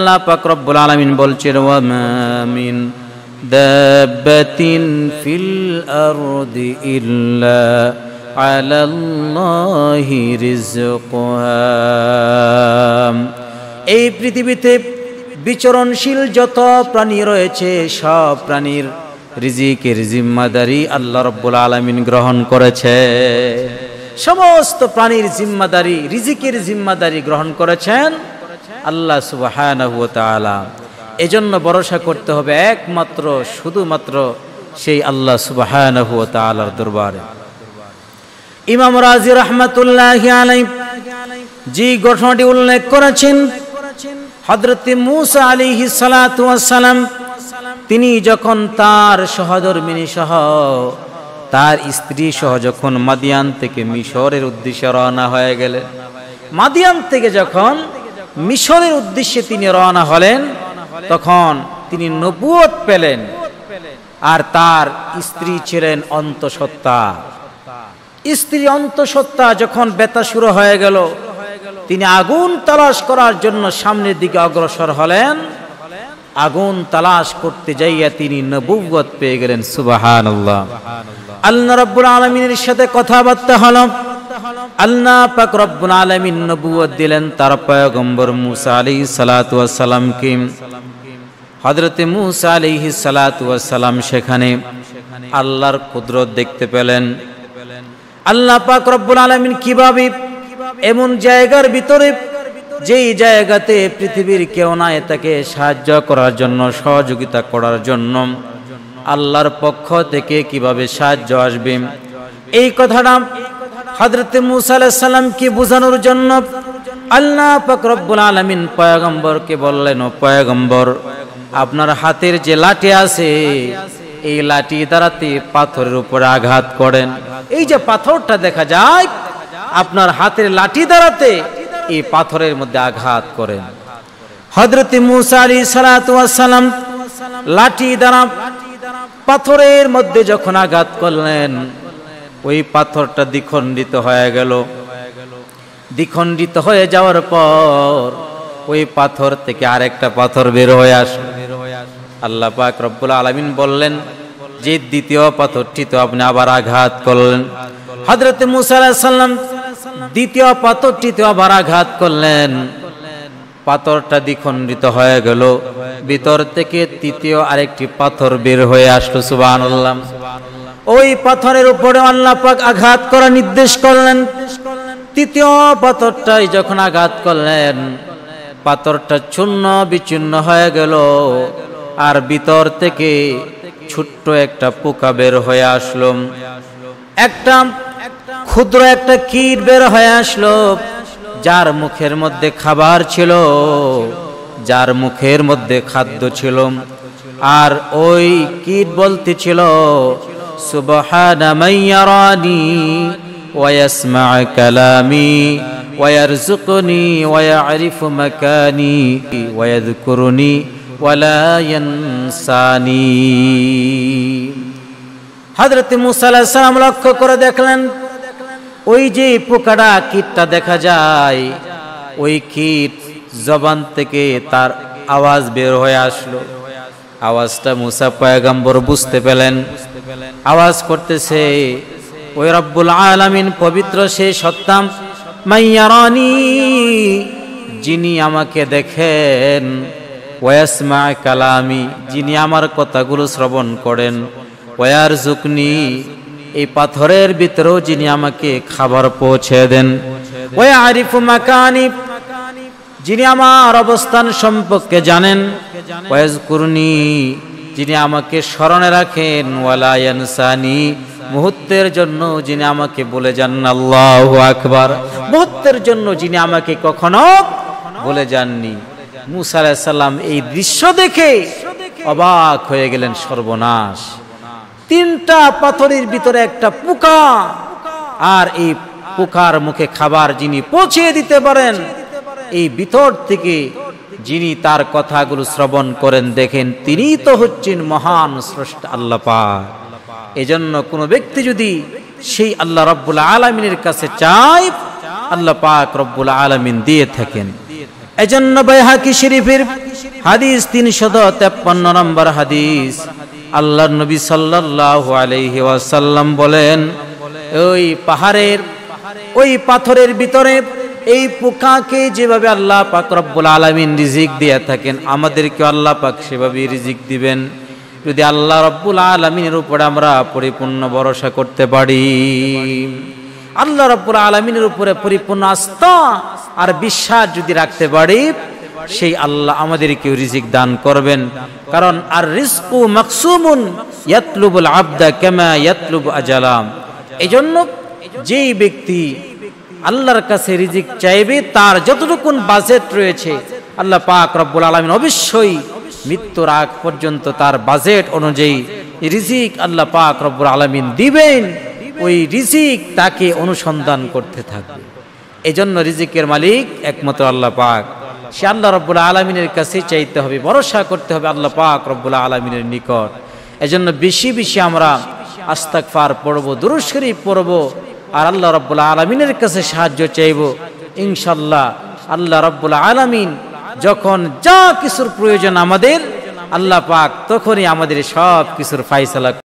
আল্লাহ পাক রব্বুল আলামিন বলছে ওয়া মিন ফিল আরদি ইল্লা আলাল্লাহি রিজকুহা এই পৃথিবীতে বিচরণশীল যত প্রাণী রয়েছে সব প্রাণীর রিজিকের জিম্মাদারি আল্লাহ রব্বুল আলামিন গ্রহণ করেছে সমস্ত প্রাণীর জিম্মাদারি রিজিকের জিম্মাদারি গ্রহণ করেছেন আল্লাহ সুবাহান এজন্য ভরসা করতে হবে একমাত্র শুধুমাত্র সেই আল্লাহ সুবাহান দরবারে ইমাম রাজি রহমতুল্লাহ জি ঘটনাটি উল্লেখ করেছেন হজরত মুসা আলী হিসালাম তিনি যখন তার সহধর্মিনী সহ তার স্ত্রী সহ যখন মাদিয়ান থেকে মিশরের উদ্দেশ্যে রওনা হয়ে গেলেন মাদিয়ান থেকে যখন মিশরের উদ্দেশ্যে তিনি রওনা হলেন তখন তিনি নবুয়ত পেলেন আর তার স্ত্রী ছিলেন অন্তঃসত্ত্বা স্ত্রী অন্তঃসত্ত্বা যখন বেতা শুরু হয়ে গেল তিনি আগুন তালাশ করার জন্য সামনের দিকে অগ্রসর হলেন আগুন তালাশ করতে যাইয়া তিনি নবুয়ত পেয়ে গেলেন সুবাহান আল্লাহ আল্লাহ রব্বুল আলমিনের সাথে কথাবার্তা হলাম আল্লাহ পাক রব্বুল আলমিন নবুয়ত দিলেন তার পয়গম্বর মুসা আলাইহিস সালাতু ওয়াস সালামকে মুসা আলাইহিস সালাতু সেখানে আল্লাহর কুদরত দেখতে পেলেন আল্লাহ পাক রব্বুল আলামিন কিভাবে এমন জায়গার ভিতরে যেই জায়গাতে পৃথিবীর কেউ নাই তাকে সাহায্য করার জন্য সহযোগিতা করার জন্য আল্লাহর পক্ষ থেকে কিভাবে সাহায্য আসবে এই কথাটা হজরত কি বোঝানোর জন্য আল্লাহ ফকরব্বুল আলমিন পয়গম্বরকে বললেন ও পয়গম্বর আপনার হাতের যে লাঠি আছে এই লাঠি দ্বারাতে পাথরের উপরে আঘাত করেন এই যে পাথরটা দেখা যায় আপনার হাতের লাঠি দ্বারাতে এই পাথরের মধ্যে আঘাত করেন হজরতে মুসা আলী সালাম লাঠি দ্বারা পাথরের মধ্যে যখন আঘাত করলেন ওই পাথরটা দ্বিখণ্ডিত হয়ে গেল দ্বিখণ্ডিত হয়ে যাওয়ার পর ওই পাথর থেকে আরেকটা পাথর বের হয়ে আসলো আল্লাহ পাক রব্বুল আলমিন বললেন যে দ্বিতীয় পাথরটি তো আপনি আবার আঘাত করলেন হজরত মুসালাম দ্বিতীয় পাথরটি তো আবার আঘাত করলেন পাথরটা দ্বিখণ্ডিত হয়ে গেল ভিতর থেকে তৃতীয় আরেকটি পাথর বের হয়ে আসলো সুবাহ আল্লাহ ওই পাথরের উপরে আল্লাহ পাক আঘাত করা নির্দেশ করলেন তৃতীয় পাথরটাই যখন আঘাত করলেন পাথরটা চূর্ণ বিচ্ছিন্ন হয়ে গেল আর ভিতর থেকে ছোট্ট একটা পোকা বের হয়ে আসলো একটা ক্ষুদ্র একটা কীট বের হয়ে আসলো যার মুখের মধ্যে খাবার ছিল যার মুখের মধ্যে খাদ্য ছিল আর ওই কীট বলতে ছিল سبحان من يراني ويسمع كلامي ويرزقني ويعرف مكاني ويذكرني ولا ينساني হজরত মুসাল্লাম লক্ষ্য করে দেখলেন ওই যে পোকাটা কীটটা দেখা যায় ওই কীট জবান থেকে তার আওয়াজ বের হয়ে আসলো আওয়াজটা মুসা পয়গাম্বর বুঝতে পেলেন আওয়াজ করতেছে ওই রব্বুল আলামিন পবিত্র সেই সত্তাম মাইয়ারানি যিনি আমাকে দেখেন ওয়াসমা কালামি যিনি আমার কথাগুলো শ্রবণ করেন ওয়ার জুকনি এই পাথরের ভিতরেও যিনি আমাকে খাবার পৌঁছে দেন ওয়া আরিফু মাকানি যিনি আমার অবস্থান সম্পর্কে জানেন ওয়াজ কুরনি যিনি আমাকে স্মরণে রাখেন ওয়ালায়ানসানি মুহূর্তের জন্য যিনি আমাকে বলে যান আল্লাহ আকবার মুহূর্তের জন্য যিনি আমাকে কখনো বলে যাননি মুসা এই দৃশ্য দেখে অবাক হয়ে গেলেন সর্বনাশ তিনটা পাথরের ভিতরে একটা পোকা আর এই পোকার মুখে খাবার যিনি পৌঁছে দিতে পারেন এই ভিতর থেকে যিনি তার কথাগুলো শ্রবণ করেন দেখেন তিনি তো হচ্ছেন মহান স্রষ্ট আল্লাপা এজন্য কোন ব্যক্তি যদি সেই আল্লাহ রব্বুল আলমিনের কাছে চাই আল্লাহ পাক রব্বুল আলমিন দিয়ে থাকেন এজন্য বাইহাকি শরীফের হাদিস তিনশো তেপ্পান্ন নম্বর হাদিস আল্লাহ নবী সাল্লাহ আলহি ওয়াসাল্লাম বলেন ওই পাহাড়ের ওই পাথরের ভিতরে এই পোকাকে যেভাবে আল্লাহ পাক রব্বুল আলমিন রিজিক দিয়ে থাকেন আমাদেরকে আল্লাহ পাক সেভাবে রিজিক দিবেন যদি আল্লাহ রব্বুল আলমিনের উপর আমরা পরিপূর্ণ ভরসা করতে পারি আল্লাহ রব্বুল আলমিনের উপরে পরিপূর্ণ আস্থা আর বিশ্বাস যদি রাখতে পারি সেই আল্লাহ আমাদেরকে রিজিক দান করবেন কারণ আর রিস্কু মাকসুমুন ইয়াতলুবুল আবদা কেমা ইয়াতলুব আজালাম এই জন্য যেই ব্যক্তি আল্লাহর কাছে রিজিক চাইবে তার যতটুকুন বাজেট রয়েছে আল্লাহ পাক রব্বুল আলমিন অবশ্যই মৃত্যুর আগ পর্যন্ত তার বাজেট অনুযায়ী রিজিক আল্লাহ পাক রব্বুল আলমিন দিবেন ওই রিজিক তাকে অনুসন্ধান করতে থাকবে এজন্য রিজিকের মালিক একমাত্র আল্লাহ পাক সে আল্লাহ রব্বুল আলমিনের কাছে চাইতে হবে ভরসা করতে হবে আল্লাহ পাক রব্বুল আলমিনের নিকট এজন্য বেশি বেশি আমরা আস্তাকফার পড়ব দুরুস্করি পড়ব আর আল্লাহ রব্বুল আলমিনের কাছে সাহায্য চাইব ইনশাল্লাহ আল্লাহ রব্বুল আলমিন যখন যা কিছুর প্রয়োজন আমাদের আল্লাহ পাক তখনই আমাদের সব কিছুর ফাইসলা